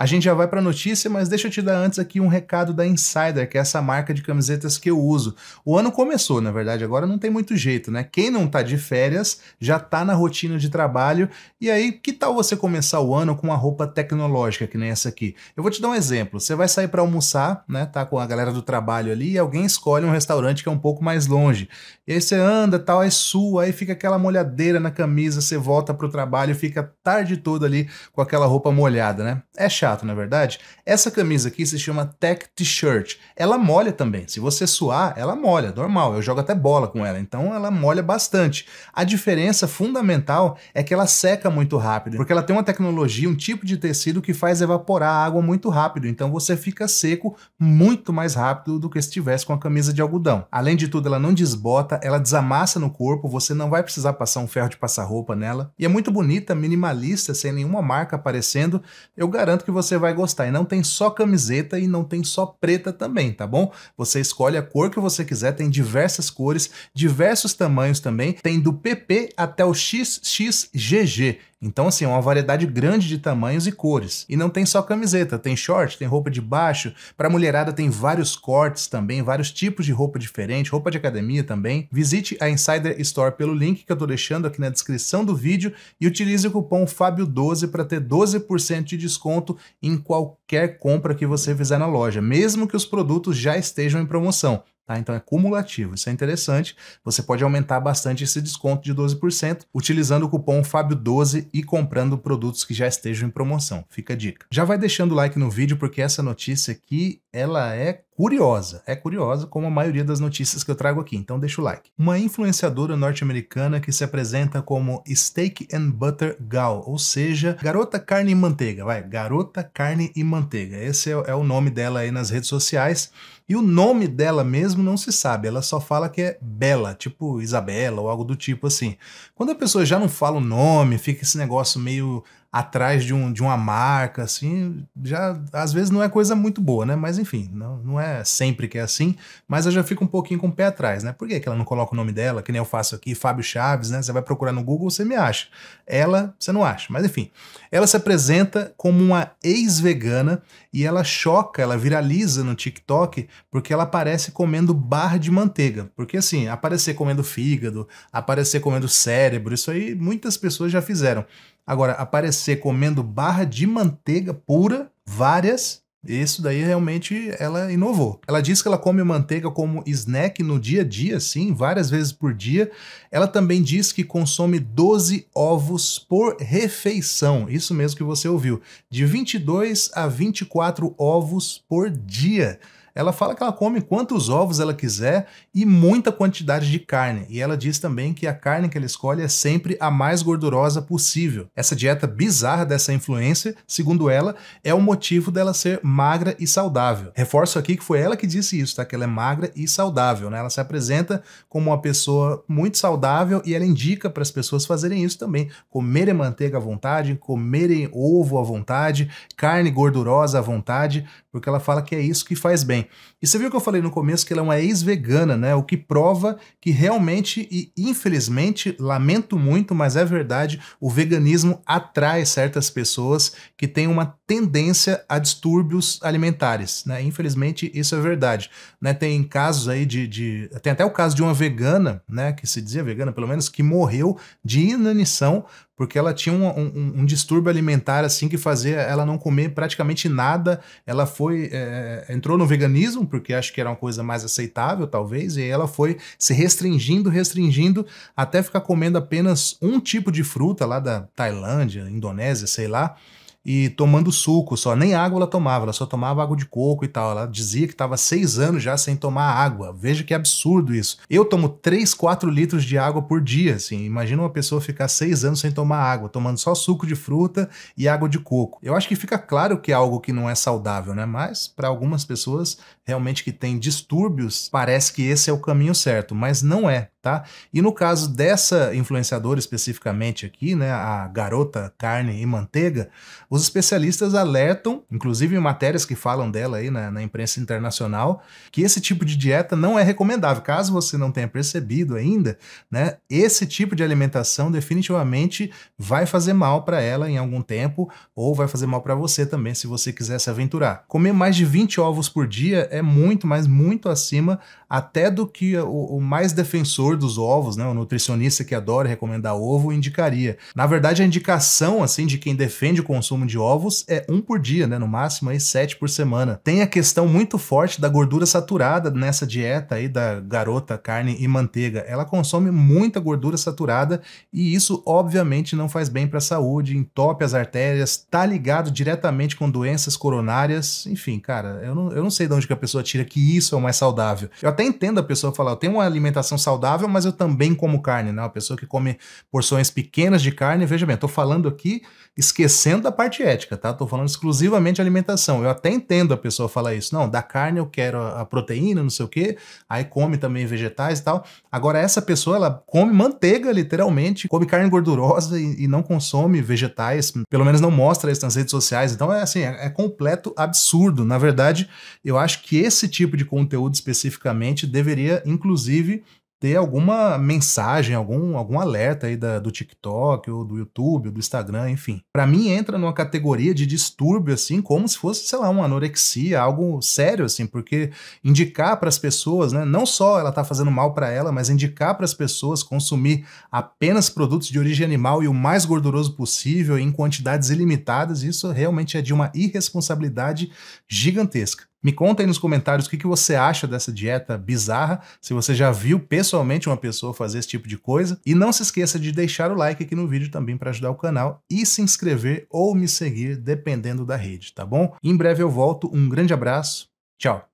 A gente já vai para a notícia, mas deixa eu te dar antes aqui um recado da Insider, que é essa marca de camisetas que eu uso. O ano começou, na verdade, agora não tem muito jeito, né? Quem não tá de férias já tá na rotina de trabalho. E aí, que tal você começar o ano com uma roupa tecnológica, que nem essa aqui? Eu vou te dar um exemplo. Você vai sair para almoçar, né? Tá com a galera do trabalho ali e alguém escolhe um restaurante que é um pouco mais longe. E aí você anda, tal, é sua, aí fica aquela molhadeira na camisa, você volta pro trabalho, fica a tarde toda ali com aquela roupa molhada, né? É chato na é verdade, essa camisa aqui se chama Tech T-shirt. Ela molha também. Se você suar, ela molha, normal. Eu jogo até bola com ela, então ela molha bastante. A diferença fundamental é que ela seca muito rápido, porque ela tem uma tecnologia, um tipo de tecido que faz evaporar a água muito rápido. Então você fica seco muito mais rápido do que se estivesse com a camisa de algodão. Além de tudo, ela não desbota, ela desamassa no corpo, você não vai precisar passar um ferro de passar roupa nela. E é muito bonita, minimalista, sem nenhuma marca aparecendo. Eu garanto que você você vai gostar. E não tem só camiseta e não tem só preta também, tá bom? Você escolhe a cor que você quiser, tem diversas cores, diversos tamanhos também, tem do PP até o XXGG. Então, assim, é uma variedade grande de tamanhos e cores. E não tem só camiseta, tem short, tem roupa de baixo. Para mulherada tem vários cortes também, vários tipos de roupa diferente, roupa de academia também. Visite a Insider Store pelo link que eu tô deixando aqui na descrição do vídeo e utilize o cupom Fábio12 para ter 12% de desconto em qualquer compra que você fizer na loja, mesmo que os produtos já estejam em promoção. Tá? Então é cumulativo, isso é interessante. Você pode aumentar bastante esse desconto de 12% utilizando o cupom Fábio12 e comprando produtos que já estejam em promoção. Fica a dica. Já vai deixando o like no vídeo porque essa notícia aqui, ela é curiosa. É curiosa como a maioria das notícias que eu trago aqui, então deixa o like. Uma influenciadora norte-americana que se apresenta como Steak and Butter Gal, ou seja, garota carne e manteiga, vai, garota carne e manteiga. Esse é, é o nome dela aí nas redes sociais e o nome dela mesmo não se sabe, ela só fala que é Bela, tipo Isabela ou algo do tipo assim. Quando a pessoa já não fala o nome, fica esse negócio meio atrás de, um, de uma marca, assim, já às vezes não é coisa muito boa, né? Mas enfim, não, não é sempre que é assim, mas eu já fico um pouquinho com o pé atrás, né? Por que, que ela não coloca o nome dela, que nem eu faço aqui, Fábio Chaves, né? Você vai procurar no Google, você me acha. Ela, você não acha, mas enfim. Ela se apresenta como uma ex-vegana e ela choca, ela viraliza no TikTok porque ela aparece comendo barra de manteiga. Porque assim, aparecer comendo fígado, aparecer comendo cérebro, isso aí muitas pessoas já fizeram. Agora, aparecer comendo barra de manteiga pura, várias, isso daí realmente ela inovou. Ela diz que ela come manteiga como snack no dia a dia, sim, várias vezes por dia. Ela também diz que consome 12 ovos por refeição, isso mesmo que você ouviu, de 22 a 24 ovos por dia. Ela fala que ela come quantos ovos ela quiser e muita quantidade de carne, e ela diz também que a carne que ela escolhe é sempre a mais gordurosa possível. Essa dieta bizarra dessa influência, segundo ela, é o motivo dela ser magra e saudável. Reforço aqui que foi ela que disse isso, tá? Que ela é magra e saudável, né? Ela se apresenta como uma pessoa muito saudável e ela indica para as pessoas fazerem isso também, comerem manteiga à vontade, comerem ovo à vontade, carne gordurosa à vontade, porque ela fala que é isso que faz bem. E você viu que eu falei no começo que ela é uma ex-vegana, né? O que prova que realmente e infelizmente, lamento muito, mas é verdade, o veganismo atrai certas pessoas que têm uma tendência a distúrbios alimentares, né? Infelizmente, isso é verdade, né? Tem casos aí de, de, Tem até o caso de uma vegana, né? Que se dizia vegana, pelo menos, que morreu de inanição porque ela tinha um, um, um distúrbio alimentar, assim, que fazia ela não comer praticamente nada. Ela foi... É, entrou no veganismo, porque acho que era uma coisa mais aceitável, talvez, e ela foi se restringindo, restringindo, até ficar comendo apenas um tipo de fruta lá da Tailândia, Indonésia, sei lá, e tomando suco só. Nem água ela tomava, ela só tomava água de coco e tal. Ela dizia que estava seis anos já sem tomar água. Veja que absurdo isso. Eu tomo 3, 4 litros de água por dia, assim. Imagina uma pessoa ficar seis anos sem tomar água, tomando só suco de fruta e água de coco. Eu acho que fica claro que é algo que não é saudável, né? Mas para algumas pessoas realmente que têm distúrbios, parece que esse é o caminho certo, mas não é. Tá? E no caso dessa influenciadora especificamente aqui, né, a garota carne e manteiga, os especialistas alertam, inclusive em matérias que falam dela aí na, na imprensa internacional, que esse tipo de dieta não é recomendável. Caso você não tenha percebido ainda, né, esse tipo de alimentação definitivamente vai fazer mal para ela em algum tempo ou vai fazer mal para você também se você quiser se aventurar. Comer mais de 20 ovos por dia é muito, mas muito acima até do que o, o mais defensor dos ovos, né, o nutricionista que adora recomendar ovo indicaria. Na verdade, a indicação assim de quem defende o consumo consumo de ovos é um por dia, né? No máximo aí sete por semana. Tem a questão muito forte da gordura saturada nessa dieta aí da garota carne e manteiga. Ela consome muita gordura saturada e isso obviamente não faz bem para a saúde, entope as artérias, tá ligado diretamente com doenças coronárias. Enfim, cara, eu não, eu não sei de onde que a pessoa tira que isso é o mais saudável. Eu até entendo a pessoa falar, eu tenho uma alimentação saudável, mas eu também como carne, né? Uma pessoa que come porções pequenas de carne, veja bem, eu tô falando aqui esquecendo a parte parte ética, tá? Tô falando exclusivamente alimentação. Eu até entendo a pessoa falar isso. Não, da carne eu quero a proteína, não sei o quê. Aí come também vegetais e tal. Agora, essa pessoa, ela come manteiga, literalmente, come carne gordurosa e, e não consome vegetais. Pelo menos não mostra isso nas redes sociais. Então, é assim, é, é completo absurdo. Na verdade, eu acho que esse tipo de conteúdo especificamente deveria, inclusive, ter alguma mensagem, algum, algum alerta aí da, do TikTok, ou do YouTube, ou do Instagram, enfim. Para mim entra numa categoria de distúrbio assim, como se fosse, sei lá, uma anorexia, algo sério assim, porque indicar para as pessoas, né, não só ela tá fazendo mal para ela, mas indicar para as pessoas consumir apenas produtos de origem animal e o mais gorduroso possível em quantidades ilimitadas, isso realmente é de uma irresponsabilidade gigantesca. Me conta aí nos comentários o que, que você acha dessa dieta bizarra, se você já viu pessoalmente uma pessoa fazer esse tipo de coisa. E não se esqueça de deixar o like aqui no vídeo também para ajudar o canal e se inscrever ou me seguir, dependendo da rede, tá bom? Em breve eu volto, um grande abraço, tchau!